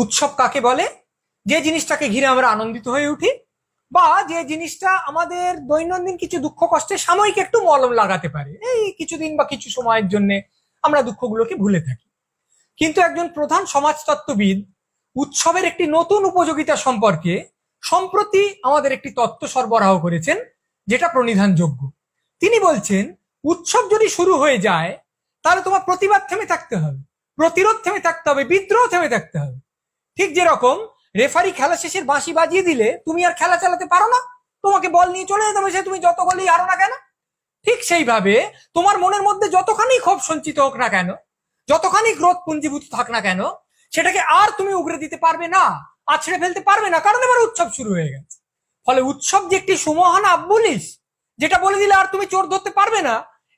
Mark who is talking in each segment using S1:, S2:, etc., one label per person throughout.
S1: উৎসব কাকে বলে যে জিনিসটাকে ঘিরে আমরা আনন্দিত হয়ে উঠি বা যে জিনিসটা আমাদের দৈনন্দিন কিছু দুঃখ কষ্টে সাময়িক একটু মলম লাগাতে পারে এই কিছুদিন বা কিছু সময়ের জন্য আমরা দুঃখগুলোকে ভুলে থাকি কিন্তু একজন প্রধান সমাজতত্ত্ববিদ উৎসবের একটি নতুন উপযোগিতা সম্পর্কে সম্প্রতি আমাদের একটি তত্ত্ব সরবরাহ করেছেন যেটা প্রণিধানযোগ্য তিনি বলছেন উৎসব যদি শুরু হয়ে যায় তাহলে তোমার প্রতিবাদ থেমে থাকতে হবে প্রতিরোধ থেমে থাকতে হবে বিদ্রোহ থেমে থাকতে হবে ঠিক যেরকম রেফারি খেলা শেষের বাঁশি বাজিয়ে দিলে তুমি আর খেলা চালাতে পারো না তোমাকে বল নিয়ে চলে যেতে সে তুমি যত বলেই আরো না কেন ঠিক সেইভাবে তোমার মনের মধ্যে যতখানি ক্ষোভ সঞ্চিত হোক না কেন যতখানি ক্রোধ পুঞ্জীভূত থাক না কেন সেটাকে আর তুমি উগরে দিতে পারবে না আছড়ে ফেলতে পারবে না কারণ এবার উৎসব শুরু হয়ে গেছে ফলে উৎসব যে একটি সুমহান আব্বুলিস যেটা বলে দিলে আর তুমি চোর ধরতে পারবে না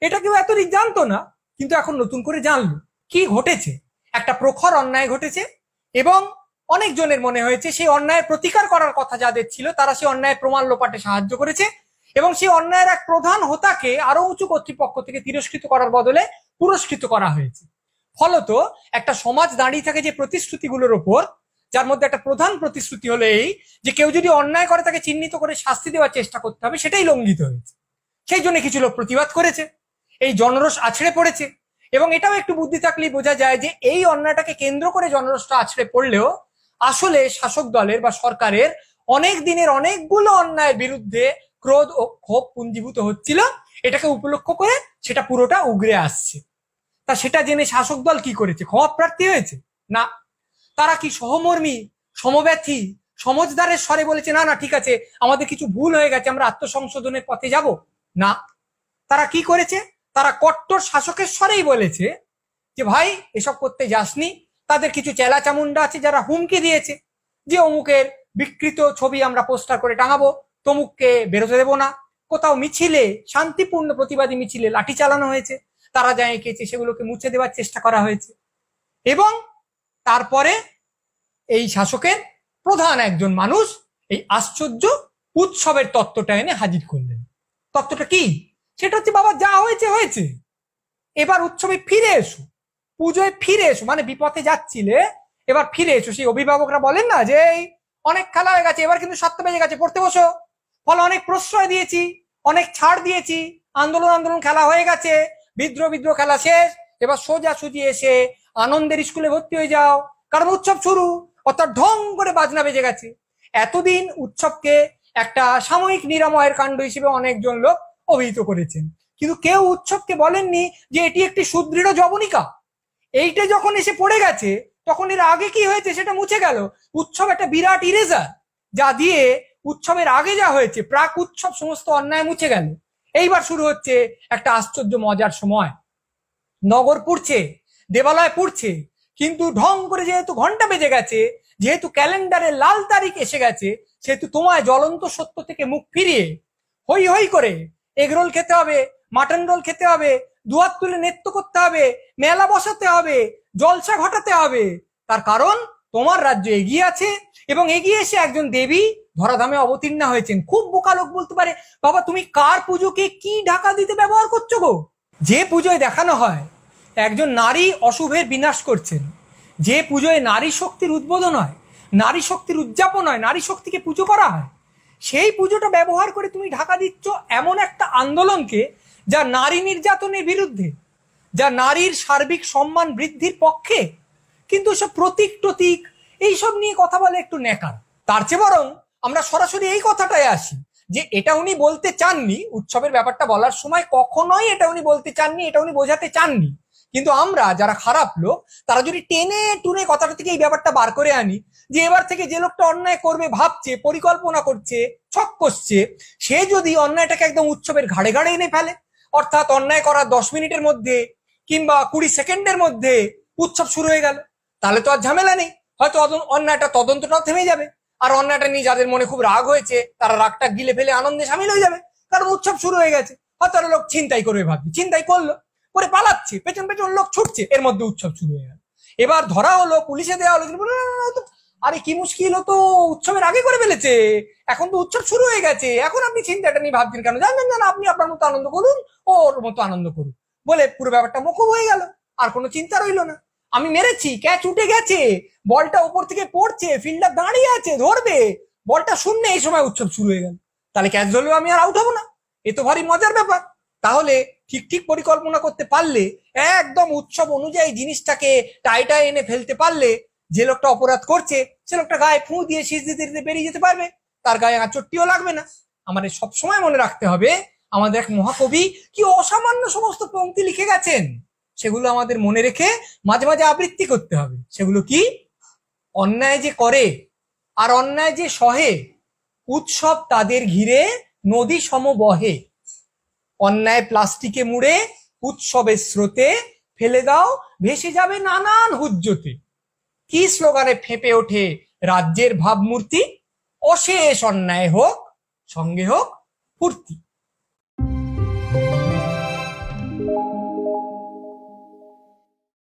S1: এটা কেউ এতদিন জানতো না কিন্তু এখন নতুন করে জানলো কি ঘটেছে একটা প্রখর অন্যায় ঘটেছে এবং অনেকজনের মনে হয়েছে সেই অন্যায়ের প্রতিকার করার কথা যাদের ছিল তারা সেই অন্যায়ের প্রমাণ লোপাটে সাহায্য করেছে এবং সেই অন্যায়ের এক প্রধান হোতাকে আরো উঁচু কর্তৃপক্ষ থেকে তিরস্কৃত করার বদলে পুরস্কৃত করা হয়েছে ফলত একটা সমাজ দাঁড়িয়ে থাকে যে প্রতিশ্রুতিগুলোর ওপর যার মধ্যে একটা প্রধান প্রতিশ্রুতি হলো এই যে কেউ যদি অন্যায় করে তাকে চিহ্নিত করে শাস্তি দেওয়ার চেষ্টা করতে হবে সেটাই লঙ্ঘিত হয়েছে সেই জন্য কিছু লোক প্রতিবাদ করেছে এই জনরস আছড়ে পড়েছে এবং এটাও একটু বুদ্ধি থাকলেই বোঝা যায় যে এই অন্যায়টাকে কেন্দ্র করে জনরসটা আছড়ে পড়লেও আসলে শাসক দলের বা সরকারের অনেক দিনের অনেকগুলো অন্যায়ের বিরুদ্ধে ক্রোধ ও ক্ষোভ পুঞ্জীভূত হচ্ছিল এটাকে উপলক্ষ করে সেটা পুরোটা উগরে আসছে তা সেটা জেনে শাসক দল কি করেছে ক্ষমা প্রার্থী হয়েছে না তারা কি সহমর্মী সমব্যথী সমজদারের স্বরে বলেছে না না ঠিক আছে আমাদের কিছু ভুল হয়ে গেছে আমরা আত্মসংশোধনের পথে যাব না তারা কি করেছে তারা কট্টর শাসকের স্বরেই বলেছে যে ভাই এসব করতে যাসনি তাদের কিছু চেলা চামুন্ডা আছে যারা হুমকি দিয়েছে যে অমুকের বিকৃত ছবি আমরা পোস্টার করে টাঙাবো তমুককে বেরোতে দেবো না কোথাও মিছিলে শান্তিপূর্ণ প্রতিবাদী মিছিলে লাঠি চালানো হয়েছে তারা যা এঁকেছে সেগুলোকে মুছে দেওয়ার চেষ্টা করা হয়েছে এবং তারপরে এই শাসকের প্রধান একজন মানুষ এই আশ্চর্য উৎসবের তত্ত্বটা এনে হাজির করলেন তত্ত্বটা কি সেটা হচ্ছে বাবা যা হয়েছে হয়েছে এবার উৎসবে ফিরে এসো পুজোয় ফিরে এসো মানে বিপথে যাচ্ছিলে এবার ফিরে এসো সেই অভিভাবকরা বলেন না যে অনেক খেলা হয়ে গেছে এবার কিন্তু সাতটা বেজে গেছে পড়তে বসো ফলে অনেক প্রশ্রয় দিয়েছি অনেক ছাড় দিয়েছি আন্দোলন আন্দোলন খেলা হয়ে গেছে বিদ্রোহ বিদ্রোহ খেলা শেষ এবার সোজা সুজি এসে আনন্দের স্কুলে ভর্তি হয়ে যাও কারণ উৎসব শুরু অর্থাৎ ঢং করে বাজনা বেজে গেছে এতদিন উৎসবকে একটা সাময়িক নিরাময়ের কাণ্ড হিসেবে অনেকজন লোক অভিহিত করেছেন কিন্তু কেউ উৎসবকে বলেননি যে এটি একটি সুদৃঢ় জবনিকা এইটা যখন এসে পড়ে গেছে তখন এর আগে কি হয়েছে সেটা মুছে গেল উৎসব একটা বিরাট ইরেজার যা দিয়ে উৎসবের আগে যা হয়েছে প্রাক উৎসব সমস্ত অন্যায় মুছে গেল এইবার শুরু হচ্ছে একটা আশ্চর্য মজার সময় নগর পুড়ছে দেবালয় পুড়ছে কিন্তু ঢং করে যেহেতু ঘন্টা বেজে গেছে যেহেতু ক্যালেন্ডারে লাল তারিখ এসে গেছে সেহেতু তোমায় জ্বলন্ত সত্য থেকে মুখ ফিরিয়ে হই হই করে এগরোল খেতে হবে মাটন রোল খেতে হবে দুয়ার তুলে নৃত্য করতে হবে মেলা বসাতে হবে জলসা ঘটাতে হবে তার কারণ তোমার রাজ্য এগিয়ে আছে এবং এগিয়ে এসে একজন দেবী ধরাধামে অবতীর্ণা হয়েছেন খুব বোকা লোক বলতে পারে বাবা তুমি কার পুজোকে কি ঢাকা দিতে ব্যবহার করছো গো যে পুজোয় দেখানো হয় একজন নারী অশুভের বিনাশ করছেন যে পুজোয় নারী শক্তির উদ্বোধন হয় নারী শক্তির উদযাপন হয় নারী শক্তিকে পুজো করা হয় সেই পুজোটা ব্যবহার করে তুমি ঢাকা দিচ্ছ এমন একটা আন্দোলনকে যা নারী নির্যাতনের বিরুদ্ধে যা নারীর সার্বিক সম্মান বৃদ্ধির পক্ষে কিন্তু সব প্রতীক টতীক এইসব নিয়ে কথা বলে একটু নেকার তার চেয়ে বরং আমরা সরাসরি এই কথাটায় আসি যে এটা উনি বলতে চাননি উৎসবের ব্যাপারটা বলার সময় কখনোই এটা উনি বলতে চাননি এটা উনি বোঝাতে চাননি কিন্তু আমরা যারা খারাপ লোক তারা যদি টেনে টুনে কথাটা থেকে এই ব্যাপারটা বার করে আনি যে এবার থেকে যে লোকটা অন্যায় করবে ভাবছে পরিকল্পনা করছে ছক করছে সে যদি অন্যায়টাকে একদম উৎসবের ঘাড়ে ঘাড়ে এনে ফেলে অর্থাৎ অন্যায় করা দশ মিনিটের মধ্যে কিংবা কুড়ি সেকেন্ডের মধ্যে উৎসব শুরু হয়ে গেল তাহলে তো আর ঝামেলা নেই হয়তো অন্যায়টা তদন্তটাও থেমে যাবে আর অন্যায়টা নিয়ে যাদের মনে খুব রাগ হয়েছে তারা রাগটা গিলে ফেলে আনন্দে সামিল হয়ে যাবে কারণ উৎসব শুরু হয়ে গেছে হয়তো লোক চিন্তাই করবে ভাবছে চিন্তাই করলো করে পালাচ্ছে পেছন পেছন লোক ছুটছে এর মধ্যে উৎসব শুরু হয়ে গেল এবার ধরা হলো পুলিশে দেওয়া হলো আরে কি মুশকিল হতো উৎসবের আগে করে ফেলেছে এখন তো উৎসব শুরু হয়ে গেছে এখন আপনি চিন্তাটা নিয়ে ভাবছেন কেন জানেন জানেন আপনি আপনার মতো আনন্দ করুন ওর মতো আনন্দ করুক বলে পুরো ব্যাপারটা মুখম হয়ে গেল আর কোনো চিন্তা রইল না আমি মেরেছি ক্যাচ উঠে গেছে বলটা উপর থেকে পড়ছে ফিল্ডার দাঁড়িয়ে আছে ধরবে বলটা শূন্য এই সময় উৎসব শুরু হয়ে গেল তাহলে ক্যাচ ধরলেও আমি আর আউট হবো না এ তো ভারী মজার ব্যাপার তাহলে ঠিক ঠিক পরিকল্পনা করতে পারলে একদম উৎসব অনুযায়ী জিনিসটাকে টাইটা এনে ফেলতে পারলে যে লোকটা অপরাধ করছে সে লোকটা গায়ে ফুঁ দিয়ে শীত দিতে দিতে বেরিয়ে যেতে পারবে তার গায়ে আঁচড়টিও লাগবে না আমাদের সবসময় মনে রাখতে হবে আমাদের এক মহাকবি কি অসামান্য সমস্ত পঙ্ক্তি লিখে গেছেন সেগুলো আমাদের মনে রেখে মাঝে মাঝে আবৃত্তি করতে হবে সেগুলো কি অন্যায় যে করে আর অন্যায় যে সহে উৎসব তাদের ঘিরে নদী সম বহে অন্যায় প্লাস্টিকে মুড়ে উৎসবের স্রোতে ফেলে দাও ভেসে যাবে নানান হুজ্জতে কি স্লোগানে ফেঁপে ওঠে রাজ্যের ভাবমূর্তি অশেষ অন্যায় হোক সঙ্গে হোক ফুর্তি